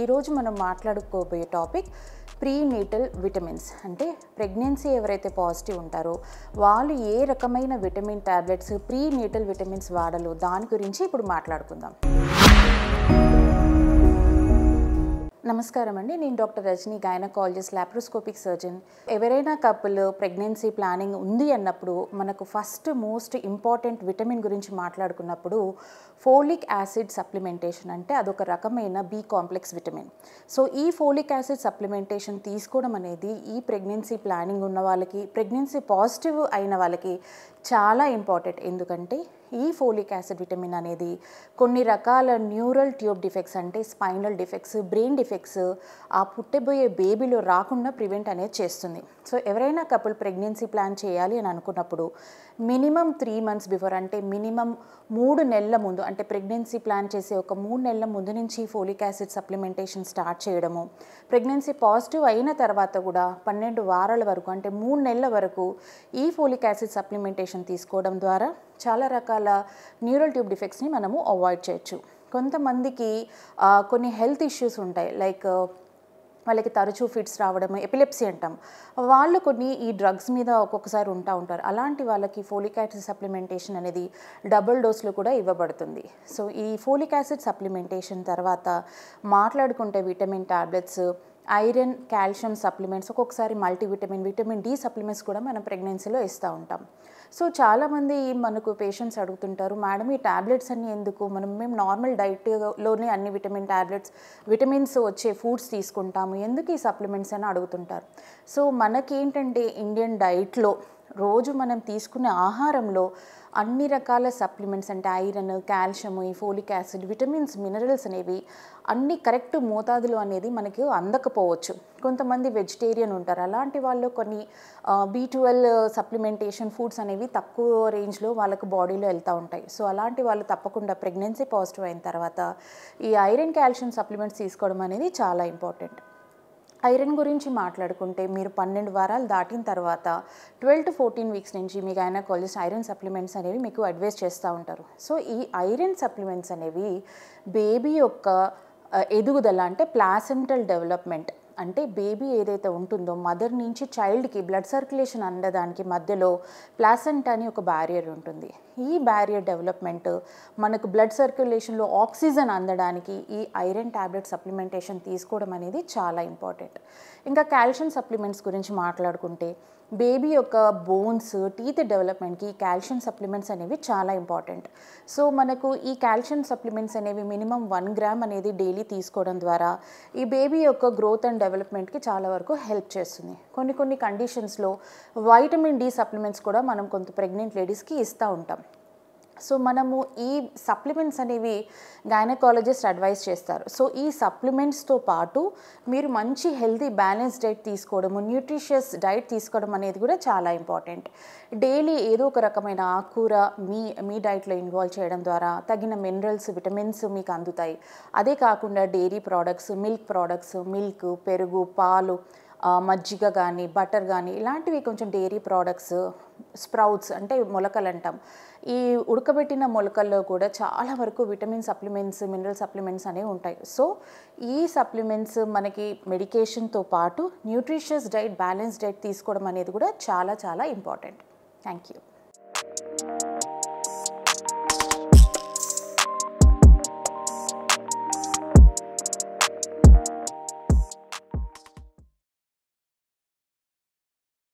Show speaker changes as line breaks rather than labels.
ఈరోజు మనం మాట్లాడుకోబోయే టాపిక్ ప్రీనేటల్ విటమిన్స్ అంటే ప్రెగ్నెన్సీ ఎవరైతే పాజిటివ్ ఉంటారో వాళ్ళు ఏ రకమైన విటమిన్ ట్యాబ్లెట్స్ ప్రీనేటల్ విటమిన్స్ వాడలో దాని గురించి ఇప్పుడు మాట్లాడుకుందాం నమస్కారం అండి నేను doctor Rajani gynaecologist laparoscopic surgeon ఎవరైనా కపుల్ ప్రెగ్నెన్సీ ప్లానింగ్ ఉంది అన్నప్పుడు మనకు ఫస్ట్ మోస్ట్ ఇంపార్టెంట్ విటమిన్ గురించి మాట్లాడుకున్నప్పుడు ఫోలిక్ యాసిడ్ సప్లిమెంటేషన్ అంటే అదొక రకమైన బి కాంప్లెక్స్ విటమిన్ సో ఈ ఫోలిక్ యాసిడ్ సప్లిమెంటేషన్ తీసుకోవడం అనేది ఈ ప్రెగ్నెన్సీ ప్లానింగ్ ఉన్న వాళ్ళకి ప్రెగ్నెన్సీ పాజిటివ్ అయిన వాళ్ళకి చాలా ఇంపార్టెంట్ ఎందుకంటే ఈ ఫోలిక్ యాసిడ్ విటమిన్ అనేది కొన్ని రకాల న్యూరల్ ట్యూబ్ డిఫెక్ట్స్ అంటే స్పైనల్ డిఫెక్ట్స్ బ్రెయిన్ డిఫెక్ట్స్ ఆ పుట్టబోయే బేబీలో రాకుండా ప్రివెంట్ అనేది చేస్తుంది సో ఎవరైనా కపుల్ ప్రెగ్నెన్సీ ప్లాన్ చేయాలి అని అనుకున్నప్పుడు మినిమం త్రీ మంత్స్ బిఫోర్ అంటే మినిమం మూడు నెలల ముందు అంటే ప్రెగ్నెన్సీ ప్లాన్ చేసే ఒక మూడు నెలల ముందు నుంచి ఫోలిక్ యాసిడ్ సప్లిమెంటేషన్ స్టార్ట్ చేయడము ప్రెగ్నెన్సీ పాజిటివ్ అయిన తర్వాత కూడా పన్నెండు వారాల వరకు అంటే మూడు నెలల వరకు ఈ ఫోలిక్ యాసిడ్ సప్లిమెంటేషన్ తీసుకోవడం ద్వారా చాలా రకాల న్యూరల్ ట్యూబ్ డిఫెక్ట్స్ని మనము అవాయిడ్ చేయొచ్చు కొంతమందికి కొన్ని హెల్త్ ఇష్యూస్ ఉంటాయి లైక్ వాళ్ళకి తరచూ ఫిట్స్ రావడం ఎపిలెప్సీ అంటాం వాళ్ళు కొన్ని ఈ డ్రగ్స్ మీద ఒక్కొక్కసారి ఉంటా ఉంటారు అలాంటి వాళ్ళకి ఫోలిక్ యాసిడ్ సప్లిమెంటేషన్ అనేది డబుల్ డోస్లో కూడా ఇవ్వబడుతుంది సో ఈ ఫోలిక్ యాసిడ్ సప్లిమెంటేషన్ తర్వాత మాట్లాడుకుంటే vitamin tablets iron calcium supplements ఒక్కొక్కసారి మల్టీవిటమిన్ విటమిన్ డి సప్లిమెంట్స్ కూడా మనం ప్రెగ్నెన్సీలో ఇస్తూ ఉంటాం సో చాలామంది మనకు పేషెంట్స్ అడుగుతుంటారు మేడం ఈ ట్యాబ్లెట్స్ అన్నీ ఎందుకు మనం మేము నార్మల్ డైట్లోనే అన్ని విటమిన్ ట్యాబ్లెట్స్ విటమిన్స్ వచ్చే ఫుడ్స్ తీసుకుంటాము ఎందుకు ఈ సప్లిమెంట్స్ అని అడుగుతుంటారు సో మనకేంటంటే ఇండియన్ డైట్లో రోజు మనం తీసుకునే ఆహారంలో అన్ని రకాల సప్లిమెంట్స్ అంటే ఐరన్ ఈ ఫోలిక్ యాసిడ్ విటమిన్స్ మినరల్స్ అనేవి అన్ని కరెక్ట్ మోతాదులు అనేది మనకి అందకపోవచ్చు కొంతమంది వెజిటేరియన్ ఉంటారు అలాంటి వాళ్ళు కొన్ని బీ ట్వెల్వ్ సప్లిమెంటేషన్ ఫుడ్స్ అనేవి తక్కువ రేంజ్లో వాళ్ళకు బాడీలో వెళ్తూ ఉంటాయి సో అలాంటి వాళ్ళు తప్పకుండా ప్రెగ్నెన్సీ పాజిటివ్ అయిన తర్వాత ఈ ఐరన్ కాల్షియం సప్లిమెంట్స్ తీసుకోవడం అనేది చాలా ఇంపార్టెంట్ ఐరన్ గురించి మాట్లాడుకుంటే మీరు పన్నెండు వారాలు దాటిన తర్వాత ట్వెల్వ్ టు ఫోర్టీన్ వీక్స్ నుంచి మీ గైనకాలజిస్ట్ ఐరన్ సప్లిమెంట్స్ అనేవి మీకు అడ్వైస్ చేస్తూ ఉంటారు సో ఈ ఐరన్ సప్లిమెంట్స్ అనేవి బేబీ యొక్క ఎదుగుదల అంటే ప్లాసెంటల్ డెవలప్మెంట్ అంటే బేబీ ఏదైతే ఉంటుందో మదర్ నుంచి చైల్డ్కి బ్లడ్ సర్క్యులేషన్ అందడానికి మధ్యలో ప్లాసెంట్ అని ఒక బ్యారియర్ ఉంటుంది ఈ బ్యారియర్ డెవలప్మెంట్ మనకు బ్లడ్ సర్క్యులేషన్లో ఆక్సిజన్ అందడానికి ఈ ఐరన్ ట్యాబ్లెట్ సప్లిమెంటేషన్ తీసుకోవడం అనేది చాలా ఇంపార్టెంట్ ఇంకా కాల్షియం సప్లిమెంట్స్ గురించి మాట్లాడుకుంటే బేబీ యొక్క బోన్స్ టీత్ డెవలప్మెంట్కి కాల్షియం సప్లిమెంట్స్ అనేవి చాలా ఇంపార్టెంట్ సో మనకు ఈ కాల్షియం సప్లిమెంట్స్ అనేవి మినిమం వన్ గ్రామ్ అనేది డైలీ తీసుకోవడం ద్వారా ఈ బేబీ యొక్క గ్రోత్ అండ్ డెవలప్మెంట్కి చాలా వరకు హెల్ప్ చేస్తుంది కొన్ని కొన్ని కండిషన్స్లో వైటమిన్ డి సప్లిమెంట్స్ కూడా మనం కొంత ప్రెగ్నెంట్ లేడీస్కి ఇస్తూ ఉంటాం సో మనము ఈ సప్లిమెంట్స్ అనేవి గైనకాలజిస్ట్ అడ్వైస్ చేస్తారు సో ఈ సప్లిమెంట్స్తో పాటు మీరు మంచి హెల్తీ బ్యాలెన్స్ డైట్ తీసుకోవడము న్యూట్రిషియస్ డైట్ తీసుకోవడం అనేది కూడా చాలా ఇంపార్టెంట్ డైలీ ఏదో ఒక రకమైన ఆకుకూర మీ మీ డైట్లో ఇన్వాల్వ్ చేయడం ద్వారా తగిన మినరల్స్ విటమిన్స్ మీకు అందుతాయి అదే కాకుండా dairy products milk products milk పెరుగు పాలు మజ్జిగ కానీ బటర్ కానీ ఇలాంటివి కొంచెం డైరీ ప్రోడక్ట్స్ స్ప్రౌట్స్ అంటే మొలకలు అంటాం ఈ ఉడకబెట్టిన మొలకల్లో కూడా చాలా వరకు విటమిన్ సప్లిమెంట్స్ మినరల్ సప్లిమెంట్స్ అనేవి ఉంటాయి సో ఈ సప్లిమెంట్స్ మనకి మెడికేషన్తో పాటు న్యూట్రిషియస్ డైట్ బ్యాలెన్స్ డైట్ తీసుకోవడం అనేది కూడా చాలా చాలా ఇంపార్టెంట్ థ్యాంక్ యూ